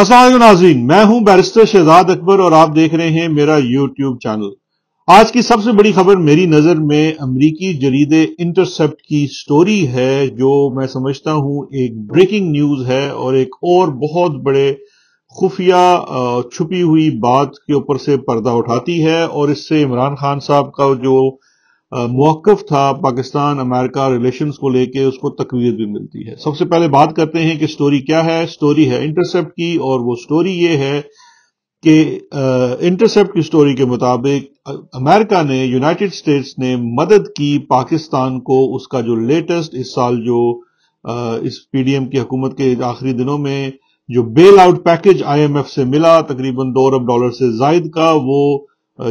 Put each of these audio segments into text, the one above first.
असल नाजीन मैं हूं बैरिस्टर शहजाद अकबर और आप देख रहे हैं मेरा यूट्यूब चैनल आज की सबसे बड़ी खबर मेरी नजर में अमरीकी जरीदे इंटरसेप्ट की स्टोरी है जो मैं समझता हूं एक ब्रेकिंग न्यूज है और एक और बहुत बड़े खुफिया छुपी हुई बात के ऊपर से पर्दा उठाती है और इससे इमरान खान साहब का जो मौकफ था पाकिस्तान अमेरिका रिलेशन को लेके उसको तकवीर भी मिलती है सबसे पहले बात करते हैं कि स्टोरी क्या है स्टोरी है इंटरसेप्ट की और वो स्टोरी ये है कि इंटरसेप्ट की स्टोरी के मुताबिक अमेरिका ने यूनाइटेड स्टेट्स ने मदद की पाकिस्तान को उसका जो लेटेस्ट इस साल जो आ, इस पीडीएम की हुकूमत के आखिरी दिनों में जो बेल आउट पैकेज आईएमएफ से मिला तकरीबन दो अरब डॉलर से जायद का वो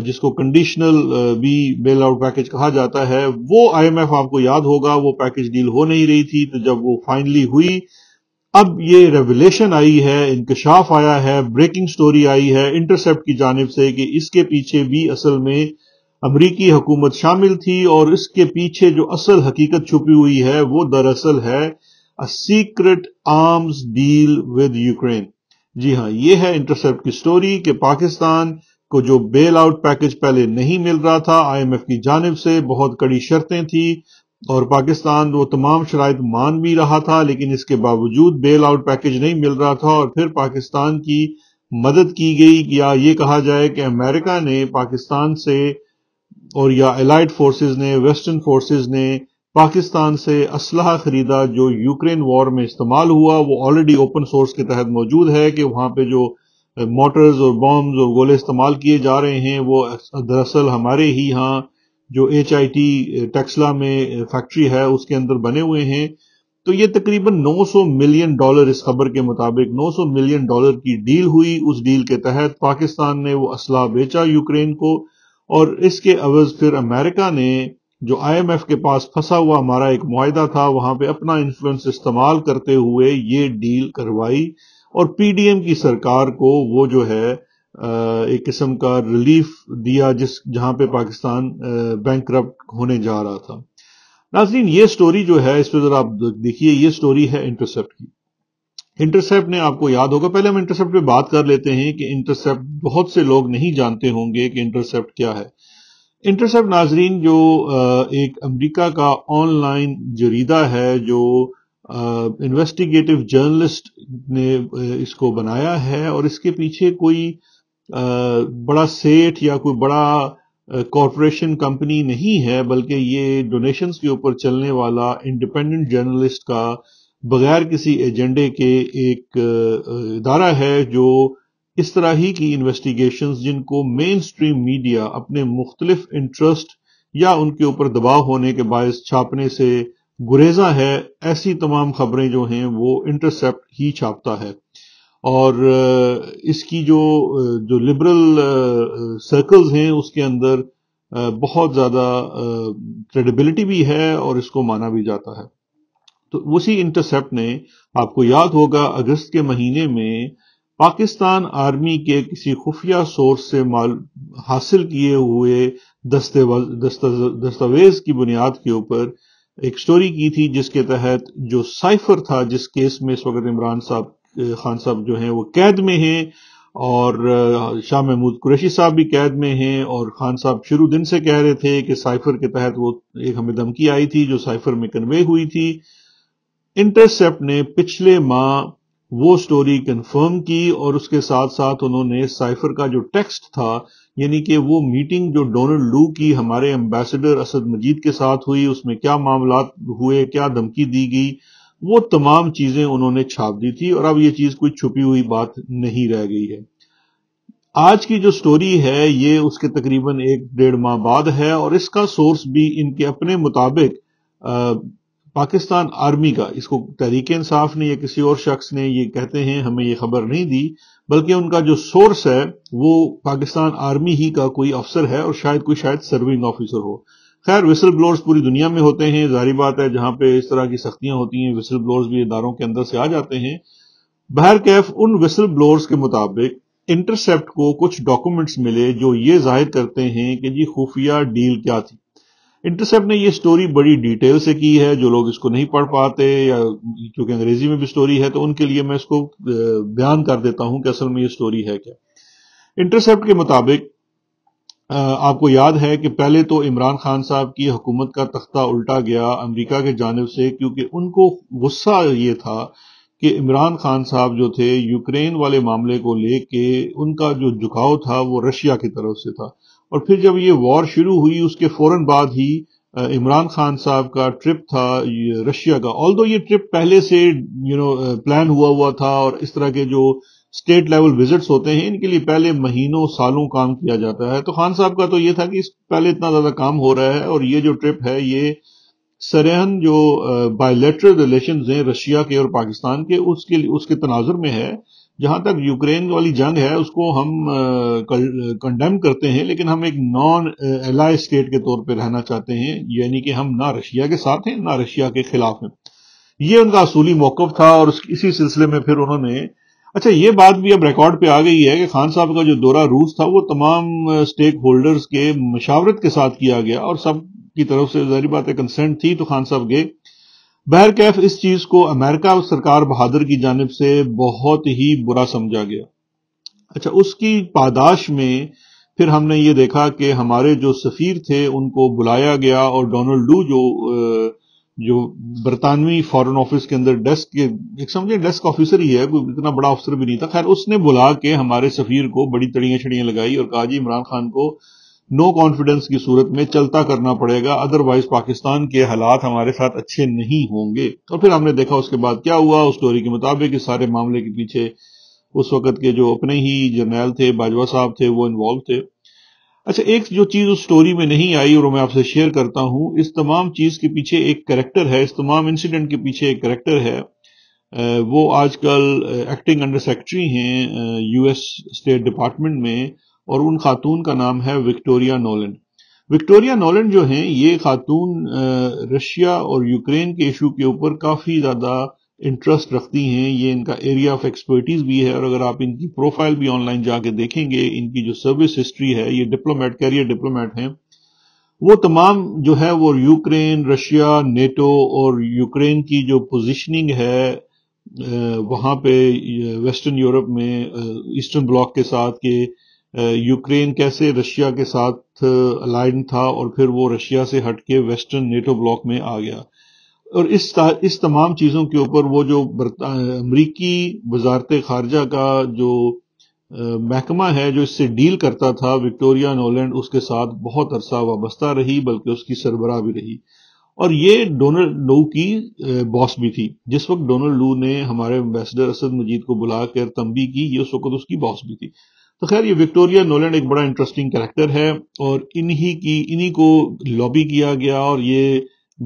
जिसको कंडीशनल भी बेल आउट पैकेज कहा जाता है वो आईएमएफ आपको याद होगा वो पैकेज डील हो नहीं रही थी तो जब वो फाइनली हुई अब ये रेवलेशन आई है इंकशाफ आया है ब्रेकिंग स्टोरी आई है इंटरसेप्ट की जानब से कि इसके पीछे भी असल में अमरीकी हुकूमत शामिल थी और इसके पीछे जो असल हकीकत छुपी हुई है वो दरअसल है a secret arms deal with Ukraine जी हाँ ये है इंटरसेप्ट की स्टोरी कि पाकिस्तान को जो बेल आउट पैकेज पहले नहीं मिल रहा था आईएमएफ की जानब से बहुत कड़ी शर्तें थी और पाकिस्तान वो तमाम शराय मान भी रहा था लेकिन इसके बावजूद बेल आउट पैकेज नहीं मिल रहा था और फिर पाकिस्तान की मदद की गई या ये कहा जाए कि अमेरिका ने पाकिस्तान से और या एलाइड फोर्सेस ने वेस्टर्न फोर्सेस ने पाकिस्तान से असलाह खरीदा जो यूक्रेन वॉर में इस्तेमाल हुआ वो ऑलरेडी ओपन सोर्स के तहत मौजूद है कि वहां पे जो मोटर्स और बॉम्ब्स और गोले इस्तेमाल किए जा रहे हैं वो दरअसल हमारे ही यहाँ जो एच आई टी टेक्सला में फैक्ट्री है उसके अंदर बने हुए हैं तो ये तकरीबन 900 मिलियन डॉलर इस खबर के मुताबिक 900 मिलियन डॉलर की डील हुई उस डील के तहत पाकिस्तान ने वो असला बेचा यूक्रेन को और इसके अवज फिर अमेरिका ने जो आईएमएफ के पास फंसा हुआ हमारा एक माहिदा था वहां पे अपना इन्फ्लुएंस इस्तेमाल करते हुए ये डील करवाई और पीडीएम की सरकार को वो जो है एक किस्म का रिलीफ दिया जिस जहां पे पाकिस्तान बैंक होने जा रहा था नाजरीन ये स्टोरी जो है इस पर आप देखिए ये स्टोरी है इंटरसेप्ट की इंटरसेप्ट ने आपको याद होगा पहले हम इंटरसेप्ट पे बात कर लेते हैं कि इंटरसेप्ट बहुत से लोग नहीं जानते होंगे कि इंटरसेप्ट क्या है इंटरसेप्ट नाजरीन जो एक अमेरिका का ऑनलाइन जरीदा है जो इन्वेस्टिगेटिव uh, जर्नलिस्ट ने इसको बनाया है और इसके पीछे कोई uh, बड़ा सेठ या कोई बड़ा कॉरपोरेशन uh, कंपनी नहीं है बल्कि ये डोनेशंस के ऊपर चलने वाला इंडिपेंडेंट जर्नलिस्ट का बगैर किसी एजेंडे के एक इदारा है जो इस तरह ही की इन्वेस्टिगेशंस जिनको मेन स्ट्रीम मीडिया अपने मुख्तलिफ इंटरेस्ट या उनके ऊपर दबाव होने के बायस छापने से गुरेजा है ऐसी तमाम खबरें जो हैं वो इंटरसेप्ट ही छापता है और इसकी जो जो लिबरल सर्कल्स हैं उसके अंदर बहुत ज़्यादा क्रेडिबिलिटी भी है और इसको माना भी जाता है तो उसी इंटरसेप्ट ने आपको याद होगा अगस्त के महीने में पाकिस्तान आर्मी के किसी खुफिया सोर्स से माल हासिल किए हुए दस्तावेज की बुनियाद के ऊपर एक स्टोरी की थी जिसके तहत जो साइफर था जिस केस में इस वक्त इमरान साहब खान साहब जो हैं वो कैद में हैं और शाह महमूद कुरैशी साहब भी कैद में हैं और खान साहब शुरू दिन से कह रहे थे कि साइफर के तहत वो एक हमें धमकी आई थी जो साइफर में कन्वे हुई थी इंटरसेप्ट ने पिछले माह वो स्टोरी कंफर्म की और उसके साथ साथ उन्होंने साइफर का जो टेक्स्ट था यानी कि वो मीटिंग जो डोनाल्ड लू की हमारे एम्बेसडर असद मजीद के साथ हुई उसमें क्या मामला हुए क्या धमकी दी गई वो तमाम चीजें उन्होंने छाप दी थी और अब ये चीज कोई छुपी हुई बात नहीं रह गई है आज की जो स्टोरी है ये उसके तकरीबन एक डेढ़ माह बाद है और इसका सोर्स भी इनके अपने मुताबिक पाकिस्तान आर्मी का इसको तहरीक इंसाफ ने या किसी और शख्स ने ये कहते हैं हमें ये खबर नहीं दी बल्कि उनका जो सोर्स है वो पाकिस्तान आर्मी ही का कोई अफसर है और शायद कोई शायद सर्विंग ऑफिसर हो खैर विसल ब्लोअर्स पूरी दुनिया में होते हैं जारी बात है जहां पे इस तरह की सख्तियां होती हैं विसल ब्लोअर्स भी इदारों के अंदर से आ जाते हैं बहर कैफ उन विसल ब्लोअर्स के मुताबिक इंटरसेप्ट को कुछ डॉक्यूमेंट्स मिले जो ये जाहिर करते हैं कि जी खुफिया डील क्या थी इंटरसेप्ट ने ये स्टोरी बड़ी डिटेल से की है जो लोग इसको नहीं पढ़ पाते या क्योंकि अंग्रेजी में भी स्टोरी है तो उनके लिए मैं इसको बयान कर देता हूं कि असल में ये स्टोरी है क्या इंटरसेप्ट के मुताबिक आपको याद है कि पहले तो इमरान खान साहब की हुकूमत का तख्ता उल्टा गया अमरीका के जानब से क्योंकि उनको गुस्सा ये था कि इमरान खान साहब जो थे यूक्रेन वाले मामले को लेके उनका जो झुकाव था वो रशिया की तरफ से था और फिर जब ये वॉर शुरू हुई उसके फौरन बाद ही इमरान खान साहब का ट्रिप था रशिया का ऑल दो ये ट्रिप पहले से यू नो प्लान हुआ हुआ था और इस तरह के जो स्टेट लेवल विजिट्स होते हैं इनके लिए पहले महीनों सालों काम किया जाता है तो खान साहब का तो ये था कि इस पहले इतना ज्यादा काम हो रहा है और ये जो ट्रिप है ये सरेहन जो बायोलेटरल रिलेशन हैं रशिया के और पाकिस्तान के उसके उसके तनाजर में है जहां तक यूक्रेन वाली जंग है उसको हम कंडेम करते हैं लेकिन हम एक नॉन एलाय स्टेट के तौर पर रहना चाहते हैं यानी कि हम ना रशिया के साथ हैं ना रशिया के खिलाफ हैं ये उनका असूली मौकफ था और इसी सिलसिले में फिर उन्होंने अच्छा ये बात भी अब रिकॉर्ड पे आ गई है कि खान साहब का जो दौरा रूस था वो तमाम स्टेक होल्डर्स के मशावरत के साथ किया गया और सब की तरफ से जारी बात है कंसेंट थी तो खान साहब गए कैफ इस चीज को अमेरिका सरकार बहादुर की जानब से बहुत ही बुरा समझा गया अच्छा उसकी पादाश में फिर हमने ये देखा कि हमारे जो सफ़ीर थे उनको बुलाया गया और डोनाल्ड डू जो जो बरतानवी फॉरेन ऑफिस के अंदर डेस्क के एक समझे डेस्क ऑफिसर ही है कोई इतना बड़ा ऑफिसर भी नहीं था खैर उसने बुला के हमारे सफ़ीर को बड़ी तड़ियां छड़ियां लगाई और कहा जी इमरान खान को नो कॉन्फिडेंस की सूरत में चलता करना पड़ेगा अदरवाइज पाकिस्तान के हालात हमारे साथ अच्छे नहीं होंगे और फिर हमने देखा उसके बाद क्या हुआ उस स्टोरी के मुताबिक इस सारे मामले के पीछे उस वक्त के जो अपने ही जर्नैल थे बाजवा साहब थे वो इन्वॉल्व थे अच्छा एक जो चीज उस स्टोरी में नहीं आई और मैं आपसे शेयर करता हूं इस तमाम चीज के पीछे एक करेक्टर है इस तमाम इंसिडेंट के पीछे एक करेक्टर है वो आजकल एक्टिंग अंडर सेक्रेटरी हैं यूएस स्टेट डिपार्टमेंट में और उन खातून का नाम है विक्टोरिया नोलैंड विक्टोरिया नोलैंड जो हैं ये खातून रशिया और यूक्रेन के इशू के ऊपर काफ़ी ज़्यादा इंटरेस्ट रखती हैं ये इनका एरिया ऑफ एक्सपर्टीज भी है और अगर आप इनकी प्रोफाइल भी ऑनलाइन जाके देखेंगे इनकी जो सर्विस हिस्ट्री है ये डिप्लोमेट कैरियर डिप्लोमेट हैं वो तमाम जो है वो यूक्रेन रशिया नेटो और यूक्रेन की जो पोजीशनिंग है वहां पे वेस्टर्न यूरोप में ईस्टर्न ब्लॉक के साथ के यूक्रेन कैसे रशिया के साथ अलाइन था और फिर वो रशिया से हट के वेस्टर्न नेटो ब्लॉक में आ गया और इस इस तमाम चीज़ों के ऊपर वो जो अमरीकी वजारत खारजा का जो महकमा है जो इससे डील करता था विक्टोरिया नोलैंड उसके साथ बहुत अरसा वाबस्ता रही बल्कि उसकी सरबरा भी रही और ये डोनल्ड लू की बॉस भी थी जिस वक्त डोनल्ड लू ने हमारे एम्बेसडर असद मजीद को बुलाकर तंबी की ये उस वक्त उसकी बॉस भी थी तो खैर ये विक्टोरिया नोलैंड एक बड़ा इंटरेस्टिंग कैरेक्टर है और इन्हीं की इन्हीं को लॉबी किया गया और ये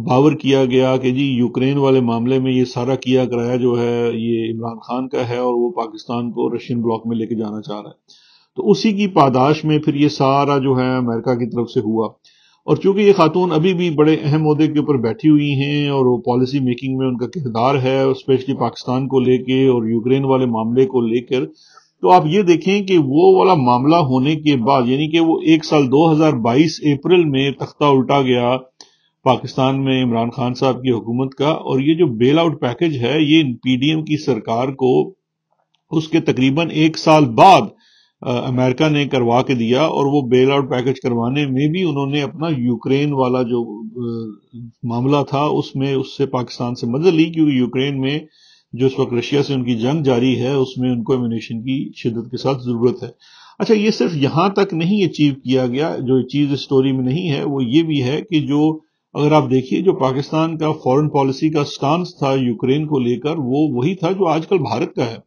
बावर किया गया कि जी यूक्रेन वाले मामले में ये सारा किया कराया जो है ये इमरान खान का है और वो पाकिस्तान को रशियन ब्लॉक में लेके जाना चाह रहा है तो उसी की पादाश में फिर ये सारा जो है अमेरिका की तरफ से हुआ और चूंकि ये खातून अभी भी बड़े अहम अहदे के ऊपर बैठी हुई हैं और वो पॉलिसी मेकिंग में उनका किरदार है स्पेशली पाकिस्तान को लेकर और यूक्रेन वाले मामले को लेकर तो आप ये देखें कि वो वाला मामला होने के बाद यानी कि वो एक साल 2022 अप्रैल में तख्ता उल्टा गया पाकिस्तान में इमरान खान साहब की हुकूमत का और ये जो बेल आउट पैकेज है ये पीडीएम की सरकार को उसके तकरीबन एक साल बाद अमेरिका ने करवा के दिया और वो बेल आउट पैकेज करवाने में भी उन्होंने अपना यूक्रेन वाला जो आ, मामला था उसमें उससे पाकिस्तान से मदद ली क्योंकि यूक्रेन में जो वक्त रशिया से उनकी जंग जारी है उसमें उनको एम्यूनेशन की शिदत के साथ ज़रूरत है अच्छा ये सिर्फ यहां तक नहीं अचीव किया गया जो चीज़ स्टोरी में नहीं है वो ये भी है कि जो अगर आप देखिए जो पाकिस्तान का फॉरेन पॉलिसी का स्टांस था यूक्रेन को लेकर वो वही था जो आजकल भारत का है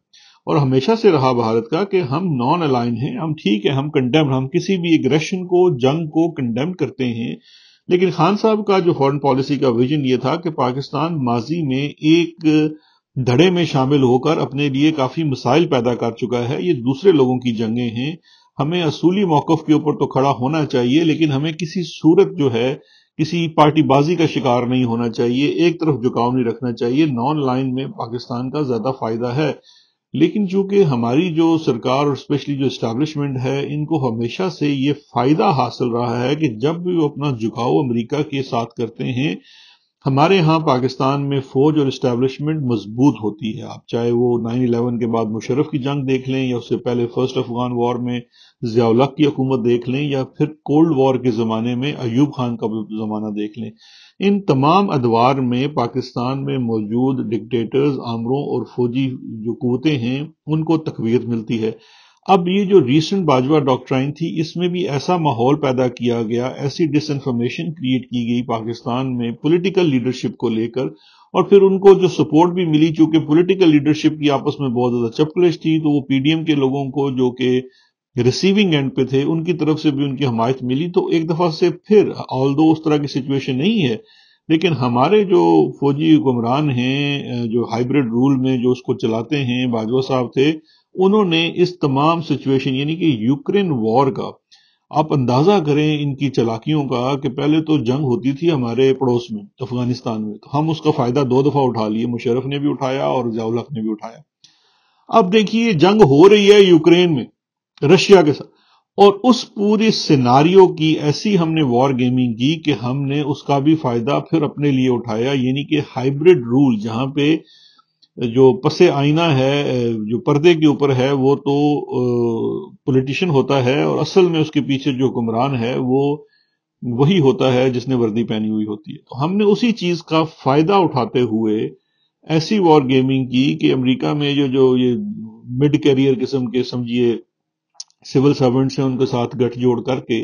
और हमेशा से रहा भारत का कि हम नॉन अलाइन हैं हम ठीक है हम कंडेम हम किसी भी एग्रेशन को जंग को कंडेम करते हैं लेकिन खान साहब का जो फॉरेन पॉलिसी का विजन ये था कि पाकिस्तान माजी में एक धड़े में शामिल होकर अपने लिए काफी मिसाइल पैदा कर चुका है ये दूसरे लोगों की जंगें हैं हमें असूली मौकफ के ऊपर तो खड़ा होना चाहिए लेकिन हमें किसी सूरत जो है किसी पार्टीबाजी का शिकार नहीं होना चाहिए एक तरफ झुकाव नहीं रखना चाहिए नॉन लाइन में पाकिस्तान का ज्यादा फायदा है लेकिन चूंकि हमारी जो सरकार और स्पेशली जो स्टैब्लिशमेंट है इनको हमेशा से ये फायदा हासिल रहा है कि जब भी वो अपना झुकाव अमरीका के साथ करते हैं हमारे यहाँ पाकिस्तान में फौज और इस्टेब्लिशमेंट मजबूत होती है आप चाहे वो नाइन इलेवन के बाद मुशरफ की जंग देख लें या उससे पहले फर्स्ट अफगान वॉर में जियाउलक की हुकूमत देख लें या फिर कोल्ड वॉर के ज़माने में अयूब खान का ज़माना देख लें इन तमाम अदवार में पाकिस्तान में मौजूद डिक्टेटर्स आमरों और फौजी जो कुतें हैं उनको तकवीत मिलती है अब ये जो रीसेंट बाजवा डॉक्ट्राइन थी इसमें भी ऐसा माहौल पैदा किया गया ऐसी इन्फॉर्मेशन क्रिएट की गई पाकिस्तान में पॉलिटिकल लीडरशिप को लेकर और फिर उनको जो सपोर्ट भी मिली चूंकि पॉलिटिकल लीडरशिप की आपस में बहुत ज्यादा चपकलिश थी तो वो पीडीएम के लोगों को जो कि रिसीविंग एंड पे थे उनकी तरफ से भी उनकी हमायत मिली तो एक दफा से फिर ऑल दो उस तरह की सिचुएशन नहीं है लेकिन हमारे जो फौजी हुक्मरान हैं जो हाइब्रिड रूल में जो उसको चलाते हैं बाजवा साहब थे उन्होंने इस तमाम सिचुएशन यानी कि यूक्रेन वॉर का आप अंदाजा करें इनकी चलाकियों का कि पहले तो जंग होती थी हमारे पड़ोस में अफगानिस्तान में तो हम उसका फायदा दो दफा उठा लिए मुशरफ ने भी उठाया और जयाउल ने भी उठाया अब देखिए जंग हो रही है यूक्रेन में रशिया के साथ और उस पूरी सिनारियों की ऐसी हमने वॉर गेमिंग की कि हमने उसका भी फायदा फिर अपने लिए उठाया यानी कि हाइब्रिड रूल जहां पे जो पसे आईना है जो पर्दे के ऊपर है वो तो पॉलिटिशियन होता है और असल में उसके पीछे जो हुक्मरान है वो वही होता है जिसने वर्दी पहनी हुई होती है तो हमने उसी चीज का फायदा उठाते हुए ऐसी वॉर गेमिंग की कि अमेरिका में जो जो ये मिड कैरियर किस्म के समझिए सिविल सर्वेंट्स हैं उनके साथ गठजोड़ करके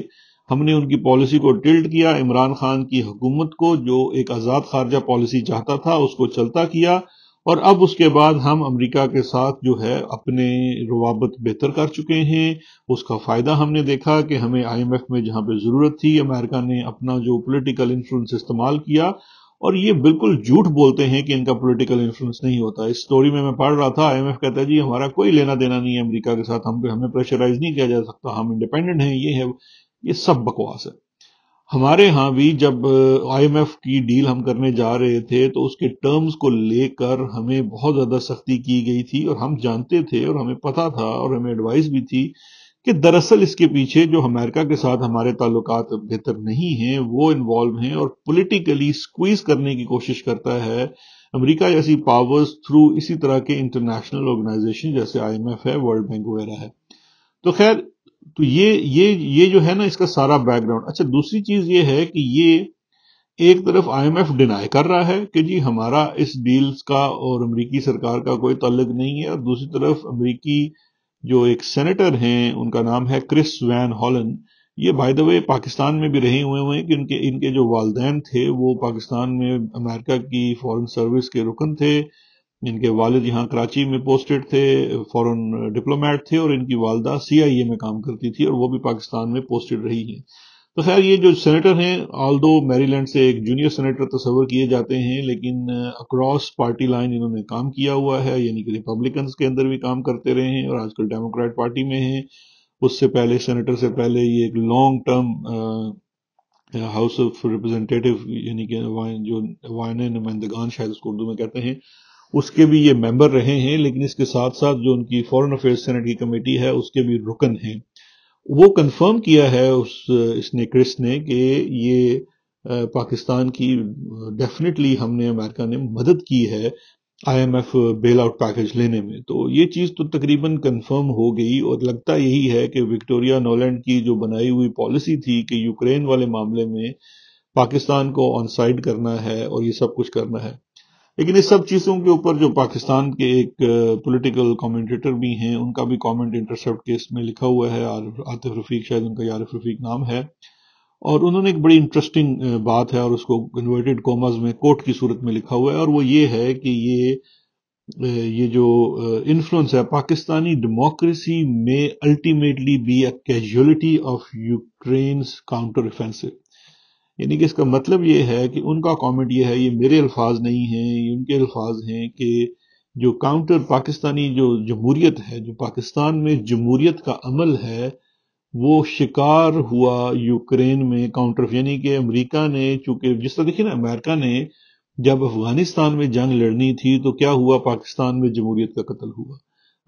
हमने उनकी पॉलिसी को टिल्ट किया इमरान खान की हुकूमत को जो एक आज़ाद खारजा पॉलिसी चाहता था उसको चलता किया और अब उसके बाद हम अमेरिका के साथ जो है अपने रवाबत बेहतर कर चुके हैं उसका फ़ायदा हमने देखा कि हमें आईएमएफ में जहां पे ज़रूरत थी अमेरिका ने अपना जो पॉलिटिकल इन्फ्लुएंस इस्तेमाल किया और ये बिल्कुल झूठ बोलते हैं कि इनका पॉलिटिकल इन्फ्लुएंस नहीं होता इस स्टोरी में मैं पढ़ रहा था आईएमएफ कहता है जी हमारा कोई लेना देना नहीं है अमरीका के साथ हम हमें प्रेशराइज नहीं किया जा सकता हम इंडिपेंडेंट हैं ये है ये सब बकवास है हमारे यहां भी जब आईएमएफ की डील हम करने जा रहे थे तो उसके टर्म्स को लेकर हमें बहुत ज्यादा सख्ती की गई थी और हम जानते थे और हमें पता था और हमें एडवाइस भी थी कि दरअसल इसके पीछे जो अमेरिका के साथ हमारे ताल्लुक बेहतर नहीं हैं वो इन्वॉल्व हैं और पोलिटिकली स्क्वीज करने की कोशिश करता है अमेरिका जैसी पावर्स थ्रू इसी तरह के इंटरनेशनल ऑर्गेनाइजेशन जैसे आईएमएफ है वर्ल्ड बैंक वगैरह है तो खैर तो ये ये ये जो है ना इसका सारा बैकग्राउंड अच्छा दूसरी चीज ये है कि ये एक तरफ आईएमएफ डिनाई कर रहा है कि जी हमारा इस डील्स का और अमेरिकी सरकार का कोई ताल्लुक नहीं है और दूसरी तरफ अमेरिकी जो एक सेनेटर हैं उनका नाम है क्रिस वैन हॉलन ये बाय द वे पाकिस्तान में भी रहे हुए हैं कि इनके इनके जो वालदेन थे वो पाकिस्तान में अमेरिका की फॉरेन सर्विस के रुकन थे इनके वालिद यहाँ कराची में पोस्टेड थे फॉरेन डिप्लोमेट थे और इनकी वालदा सी आई ए में काम करती थी और वो भी पाकिस्तान में पोस्टेड रही हैं तो खैर ये जो सेनेटर हैं ऑल दो मेरीलैंड से एक जूनियर सेनेटर तस्वर किए जाते हैं लेकिन अक्रॉस पार्टी लाइन इन्होंने काम किया हुआ है यानी कि रिपब्लिकन के अंदर भी काम करते रहे हैं और आजकल डेमोक्रेट पार्टी में हैं उससे पहले सेनेटर से पहले ये एक long term house of representative यानी कि जो वायन नुमाइंदगान शायद उसको उर्दू में कहते हैं उसके भी ये मेंबर रहे हैं लेकिन इसके साथ साथ जो उनकी फॉरेन अफेयर्स सेनेट की कमेटी है उसके भी रुकन हैं वो कंफर्म किया है उस इसने क्रिस ने कि ये पाकिस्तान की डेफिनेटली हमने अमेरिका ने मदद की है आईएमएफ बेल आउट पैकेज लेने में तो ये चीज़ तो तकरीबन कंफर्म हो गई और लगता यही है कि विक्टोरिया नोलैंड की जो बनाई हुई पॉलिसी थी कि यूक्रेन वाले मामले में पाकिस्तान को ऑन साइड करना है और ये सब कुछ करना है लेकिन इस सब चीज़ों के ऊपर जो पाकिस्तान के एक पॉलिटिकल कमेंटेटर भी हैं उनका भी कमेंट इंटरसेप्ट केस में लिखा हुआ है आतिफ रफीक शायद उनका यारिफ रफीक नाम है और उन्होंने एक बड़ी इंटरेस्टिंग बात है और उसको कन्वर्टेड कॉमर्स में कोर्ट की सूरत में लिखा हुआ है और वो ये है कि ये ये जो इन्फ्लुएंस है पाकिस्तानी डेमोक्रेसी में ultimately be a casualty of Ukraine counter offensive यानी कि इसका मतलब ये है कि उनका कमेंट ये है ये मेरे अल्फाज नहीं हैं ये उनके अल्फाज हैं कि जो काउंटर पाकिस्तानी जो जमहूरियत है जो पाकिस्तान में जमहूरियत का अमल है वो शिकार हुआ यूक्रेन में काउंटर यानी कि अमेरिका ने चूंकि जिस तरह देखिए ना अमेरिका ने जब अफगानिस्तान में जंग लड़नी थी तो क्या हुआ पाकिस्तान में जमहूरियत का कत्ल हुआ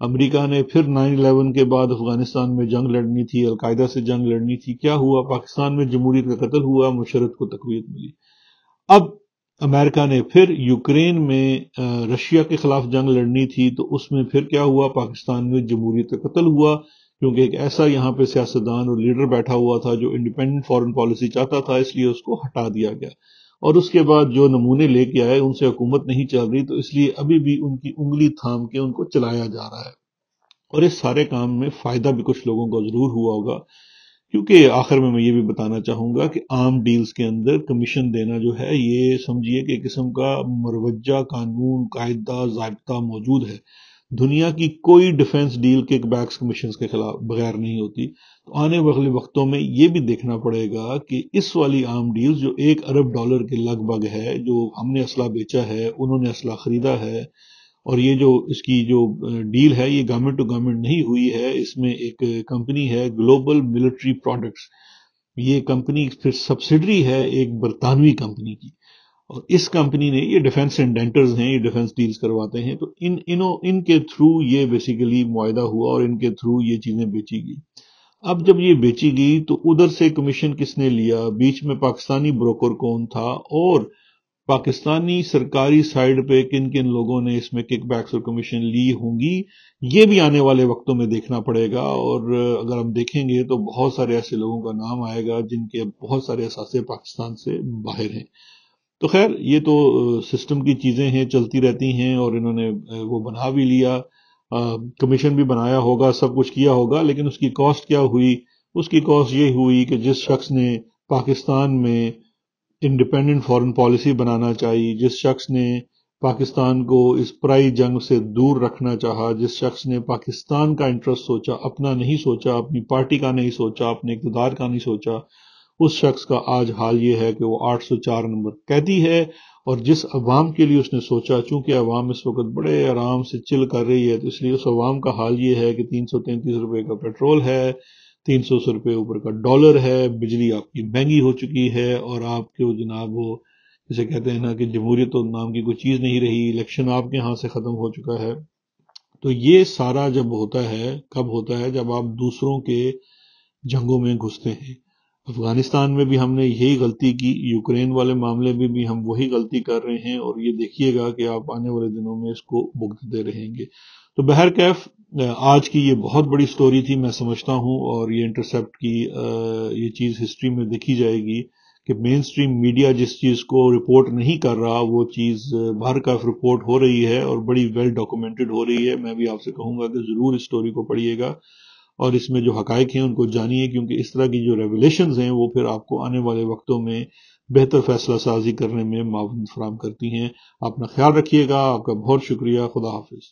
अमेरिका ने फिर 9/11 के बाद अफगानिस्तान में जंग लड़नी थी अलकायदा से जंग लड़नी थी क्या हुआ पाकिस्तान में जमहूरीत का कत्ल हुआ मुशरत को तकवीत मिली अब अमेरिका ने फिर यूक्रेन में रशिया के खिलाफ जंग लड़नी थी तो उसमें फिर क्या हुआ पाकिस्तान में जमहूरीत का कत्ल हुआ क्योंकि एक ऐसा यहां पर सियासतदान और लीडर बैठा हुआ था जो इंडिपेंडेंट फॉरन पॉलिसी चाहता था इसलिए उसको हटा दिया गया और उसके बाद जो नमूने लेके आए उनसे हुकूमत नहीं चल रही तो इसलिए अभी भी उनकी उंगली थाम के उनको चलाया जा रहा है और इस सारे काम में फायदा भी कुछ लोगों को जरूर हुआ होगा क्योंकि आखिर में मैं ये भी बताना चाहूंगा कि आम डील्स के अंदर कमीशन देना जो है ये समझिए कि किस्म का मरवजा कानून कायदा जबता मौजूद है दुनिया की कोई डिफेंस डील के बैक्स कमीशन के खिलाफ बगैर नहीं होती तो आने वाले वक्तों में यह भी देखना पड़ेगा कि इस वाली आम डील जो एक अरब डॉलर के लगभग है जो हमने असला बेचा है उन्होंने असला खरीदा है और ये जो इसकी जो डील है ये गवर्नमेंट टू गवर्नमेंट नहीं हुई है इसमें एक कंपनी है ग्लोबल मिलिट्री प्रोडक्ट्स ये कंपनी फिर सब्सिडरी है एक बरतानवी कंपनी की और इस कंपनी ने ये डिफेंस इंडेंटर्स हैं ये डिफेंस डील्स करवाते हैं तो इन इनो इनके थ्रू ये बेसिकली मुआदा हुआ और इनके थ्रू ये चीज़ें बेची गई अब जब ये बेची गई तो उधर से कमीशन किसने लिया बीच में पाकिस्तानी ब्रोकर कौन था और पाकिस्तानी सरकारी साइड पे किन किन लोगों ने इसमें किकबैक्स और कमीशन ली होंगी ये भी आने वाले वक्तों में देखना पड़ेगा और अगर हम देखेंगे तो बहुत सारे ऐसे लोगों का नाम आएगा जिनके बहुत सारे असासे पाकिस्तान से बाहर हैं तो खैर ये तो सिस्टम की चीज़ें हैं चलती रहती हैं और इन्होंने वो बना भी लिया कमीशन भी बनाया होगा सब कुछ किया होगा लेकिन उसकी कॉस्ट क्या हुई उसकी कॉस्ट ये हुई कि जिस शख्स ने पाकिस्तान में इंडिपेंडेंट फॉरेन पॉलिसी बनाना चाहिए जिस शख्स ने पाकिस्तान को इस पराई जंग से दूर रखना चाहा जिस शख्स ने पाकिस्तान का इंटरेस्ट सोचा अपना नहीं सोचा अपनी पार्टी का नहीं सोचा अपने इकतदार का नहीं सोचा उस शख्स का आज हाल ये है कि वो 804 नंबर कैदी है और जिस अवाम के लिए उसने सोचा चूंकि अवाम इस वक्त बड़े आराम से चिल कर रही है तो इसलिए उस अवाम का हाल ये है कि तीन सौ तैंतीस का पेट्रोल है तीन सौ रुपये ऊपर का डॉलर है बिजली आपकी महंगी हो चुकी है और आपके वो जनाब वो जिसे कहते हैं ना कि जमहूरियत तो नाम की कोई चीज़ नहीं रही इलेक्शन आपके यहाँ से ख़त्म हो चुका है तो ये सारा जब होता है कब होता है जब आप दूसरों के जंगों में घुसते हैं अफगानिस्तान में भी हमने यही गलती की यूक्रेन वाले मामले में भी हम वही गलती कर रहे हैं और ये देखिएगा कि आप आने वाले दिनों में इसको भुगतते रहेंगे तो बहर कैफ आज की ये बहुत बड़ी स्टोरी थी मैं समझता हूँ और ये इंटरसेप्ट की ये चीज़ हिस्ट्री में देखी जाएगी कि मेन स्ट्रीम मीडिया जिस चीज़ को रिपोर्ट नहीं कर रहा वो चीज़ बाहर कैफ रिपोर्ट हो रही है और बड़ी वेल डॉक्यूमेंटेड हो रही है मैं भी आपसे कहूंगा कि ज़रूर इस स्टोरी को पढ़िएगा और इसमें जो हकायक हैं उनको जानिए क्योंकि इस तरह की जो रेगुलेशन हैं वो फिर आपको आने वाले वक्तों में बेहतर फैसला साजी करने में मावन फराम करती हैं अपना ख्याल रखिएगा आपका बहुत शुक्रिया खुदा हाफिज़